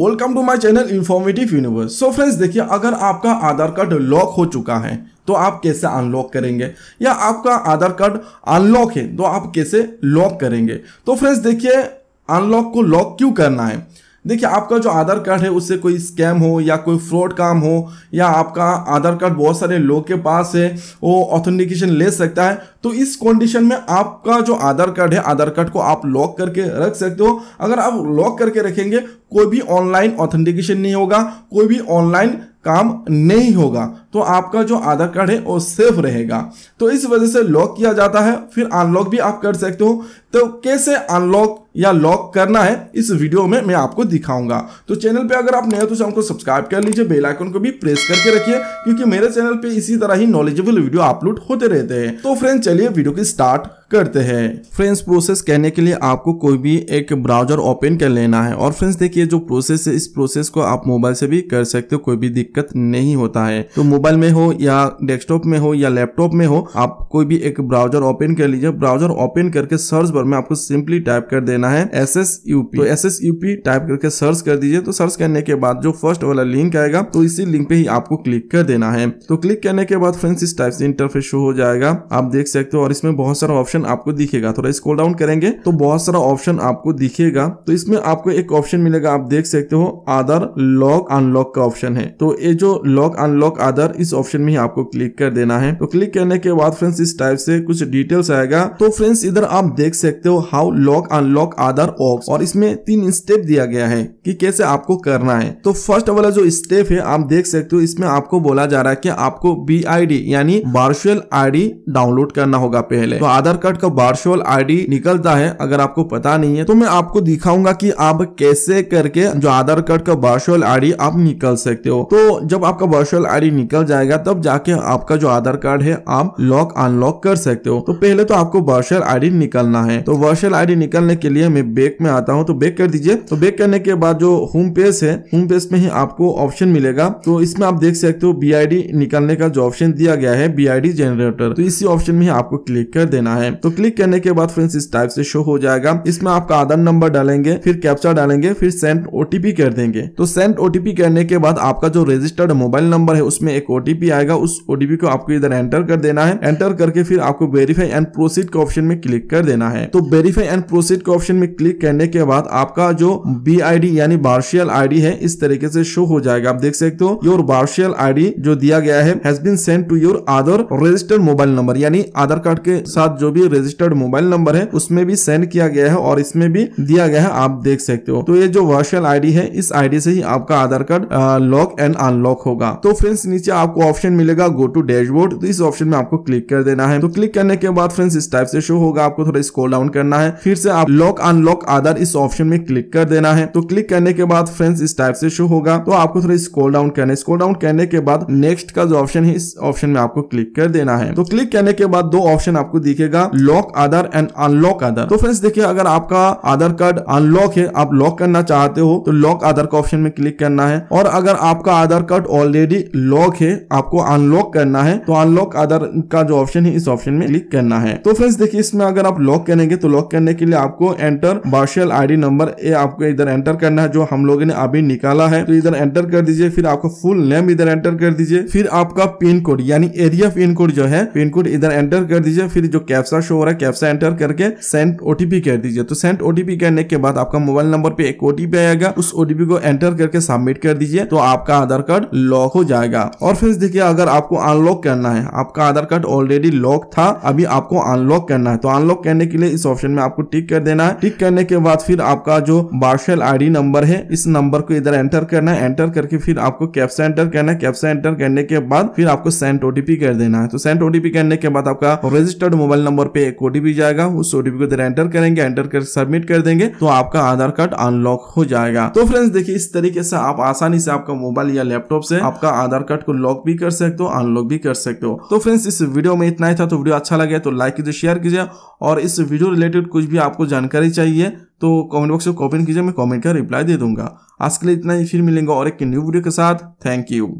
welcome to my channel informative universe so friends देखिए अगर आपका आधार कार्ड लॉक हो चुका है तो आप कैसे अनलॉक करेंगे या आपका आधार कार्ड अनलॉक है तो आप कैसे लॉक करेंगे तो फ्रेंड्स देखिए अनलॉक को लॉक क्यों करना है देखिए आपका जो आधार कार्ड है उससे कोई स्कैम हो या कोई फ्रॉड काम हो या आपका आधार कार्ड बहुत सारे लोग के पास है वो ऑथेंटिकेशन ले सकता है तो इस कंडीशन में आपका जो आधार कार्ड है आधार कार्ड को आप लॉक करके रख सकते हो अगर आप लॉक करके रखेंगे कोई भी ऑनलाइन ऑथेंटिकेशन नहीं होगा कोई भी ऑनलाइन काम नहीं होगा तो आपका जो आधार कार्ड है वो सेफ रहेगा तो इस वजह से लॉक किया जाता है फिर अनलॉक भी आप कर सकते हो तो कैसे अनलॉक या लॉक करना है इस वीडियो में मैं आपको दिखाऊंगा तो चैनल पे अगर आप नए हो तो चैनल को सब्सक्राइब कर लीजिए बेल आइकन को भी प्रेस करके रखिए क्योंकि मेरे चैनल पे इसी तरह ही नॉलेजेबल वीडियो अपलोड होते रहते हैं तो फ्रेंड्स चलिए वीडियो की स्टार्ट करते हैं फ्रेंड्स प्रोसेस कहने के लिए आपको कोई भी एक ब्राउजर ओपन कर लेना है और फ्रेंड्स देखिए जो प्रोसेस है इस प्रोसेस को आप मोबाइल से भी कर सकते हो कोई भी दिक्कत नहीं होता है तो मोबाइल में हो या डेस्कटॉप में हो या लैपटॉप में हो आप कोई भी एक ब्राउजर ओपन कर लीजिए ब्राउजर ओपन करके सर्च पर में आपको सिंपली टाइप कर देना है एस एस यूपी तो एस एस यूपी टाइप करके सर्च कर दीजिए तो सर्च करने के बाद जो फर्स्ट वाला लिंक आएगा तो इसी लिंक पे ही आपको क्लिक कर देना है तो क्लिक करने के बाद फ्रेंड्स इस टाइप से इंटरफेस शो हो जाएगा आप देख सकते हो और इसमें बहुत सारा ऑप्शन आपको दिखेगा थोड़ा स्कोल डाउन करेंगे तो बहुत सारा ऑप्शन आपको दिखेगा तो इसमें आपको एक ऑप्शन मिलेगा आप देख सकते हो आधार लॉक अनलॉक का ऑप्शन है तो ये जो लॉक अनलॉक आधार इस ऑप्शन में ही आपको क्लिक कर देना है तो क्लिक करने के बाद फ्रेंड्स इस टाइप से कुछ डिटेल्स आएगा तो फ्रेंड्स इधर आप देख सकते सकते हो हाउ लॉक अनलॉक अदर ऑक्स और इसमें तीन स्टेप दिया गया है कि कैसे आपको करना है तो फर्स्ट वाला जो स्टेप है आप देख सकते हो इसमें आपको बोला जा रहा है कि आपको बी आई यानी बार्शुअल आई डाउनलोड करना होगा पहले तो आधार कार्ड का बार्शुअल आई निकलता है अगर आपको पता नहीं है तो मैं आपको दिखाऊंगा की आप कैसे करके जो आधार कार्ड का बार्शुअल आई आप निकल सकते हो तो जब आपका बार्शुअल आई निकल जाएगा तब जाके आपका जो आधार कार्ड है आप लॉक अनलॉक कर सकते हो तो पहले तो आपको बार्शुअल आई निकलना है है तो वर्चुअल आईडी निकालने के लिए मैं बैक में आता हूँ तो बैक कर दीजिए तो बैक करने के बाद जो होम पेज है होम पेज में ही आपको ऑप्शन मिलेगा तो इसमें आप देख सकते हो बी निकालने का जो ऑप्शन दिया गया है बी जनरेटर तो इसी ऑप्शन में आपको क्लिक कर देना है तो क्लिक करने के बाद फ्रेंड्स इस टाइप से शो हो जाएगा इसमें आपका आधार नंबर डालेंगे फिर कैप्चा डालेंगे फिर सेंड ओटीपी कर देंगे तो सेंड ओटीपी करने के बाद आपका जो रजिस्टर्ड मोबाइल नंबर है उसमें एक ओटीपी आएगा उस ओटीपी को आपको इधर एंटर कर देना है एंटर करके फिर आपको वेरीफाई एंड प्रोसीड के ऑप्शन में क्लिक कर देना है तो वेरीफाई एंड प्रोसीड के ऑप्शन में क्लिक करने के बाद आपका जो बी डी यानी बार्शियल डी है इस तरीके से शो हो जाएगा आप देख सकते हो योर बार्शियल डी जो दिया गया है has been send to your Aadhaar registered mobile number यानी आधार कार्ड के साथ जो भी रजिस्टर्ड मोबाइल नंबर है उसमें भी सेंड किया गया है और इसमें भी दिया गया है आप देख सकते हो तो ये जो वर्चुअल आईडी है इस आईडी से ही आपका Aadhaar card lock and unlock होगा तो फ्रेंड्स नीचे आपको ऑप्शन मिलेगा गो टू डैशबोर्ड तो इस ऑप्शन में आपको क्लिक कर देना है तो क्लिक करने के बाद फ्रेंड्स इस टाइप से शो होगा आपको थोड़ा स्कोल डाउन करना है फिर से आप लॉक अनलॉक आधार इस ऑप्शन में क्लिक कर देना है तो क्लिक करने के बाद फ्रेंड्स इस टाइप से शो होगा तो आपको थोड़ा स्कोल डाउन करना है स्कोल डाउन करने के बाद नेक्स्ट का जो ऑप्शन है इस ऑप्शन में आपको क्लिक कर देना है तो क्लिक करने के बाद दो ऑप्शन आपको दिखेगा lock Aadhaar and unlock Aadhaar तो फ्रेंड्स देखिए अगर आपका आधार कार्ड अनलॉक है आप लॉक करना चाहते हो तो लॉक आधार का ऑप्शन में क्लिक करना है और अगर आपका आधार कार्ड ऑलरेडी लॉक है आपको अनलॉक करना है तो अनलॉक आधार का जो ऑप्शन है इस ऑप्शन में क्लिक करना है तो फ्रेंड्स देखिए इसमें अगर आप लॉक करने करेंगे तो लॉक करने के लिए आपको एंटर मार्शल आईडी नंबर ए आपको इधर एंटर करना है जो हम लोगों ने अभी निकाला है तो इधर एंटर कर दीजिए फिर आपका फुल नेम इधर एंटर कर दीजिए फिर आपका पिन कोड यानी एरिया पिन कोड जो है पिन कोड इधर एंटर कर दीजिए फिर जो कैप्सा शो हो रहा है कैप्सा एंटर करके सेंट ओटीपी कर दीजिए तो सेंट ओटीपी करने के बाद आपका मोबाइल नंबर पे एक ओटीपी आएगा उस ओटीपी को एंटर करके सबमिट कर दीजिए तो आपका आधार कार्ड लॉक हो जाएगा और फिर देखिए अगर आपको अनलॉक करना है आपका आधार कार्ड ऑलरेडी लॉक था अभी आपको अनलॉक करना है तो अनलॉक करने के लिए इस ऑप्शन में आपको टिक कर देना है टिक करने के बाद फिर आपका जो मार्शल आईडी नंबर है इस नंबर को इधर एंटर करना है एंटर करके फिर आपको कैप्सा एंटर करना है कैप्सा एंटर करने के बाद फिर आपको सेंट ओटीपी कर देना है तो सेंट ओटीपी करने के बाद आपका रजिस्टर्ड मोबाइल नंबर पे एक ओटीपी जाएगा उस ओटीपी को इधर एंटर करेंगे एंटर कर सबमिट कर देंगे तो आपका आधार कार्ड अनलॉक हो जाएगा तो फ्रेंड्स देखिए इस तरीके से आप आसानी से आपका मोबाइल या लैपटॉप से आपका आधार कार्ड को लॉक भी कर सकते हो अनलॉक भी कर सकते हो तो फ्रेंड्स इस वीडियो में इतना ही था तो वीडियो अच्छा लगे तो लाइक कीजिए शेयर कीजिए और इस वीडियो वीडियो रिलेटेड कुछ भी आपको जानकारी चाहिए तो कमेंट बॉक्स में कॉपी कीजिए मैं कमेंट का रिप्लाई दे दूंगा आज के लिए इतना ही फिर मिलेंगे और एक न्यू वीडियो के साथ थैंक यू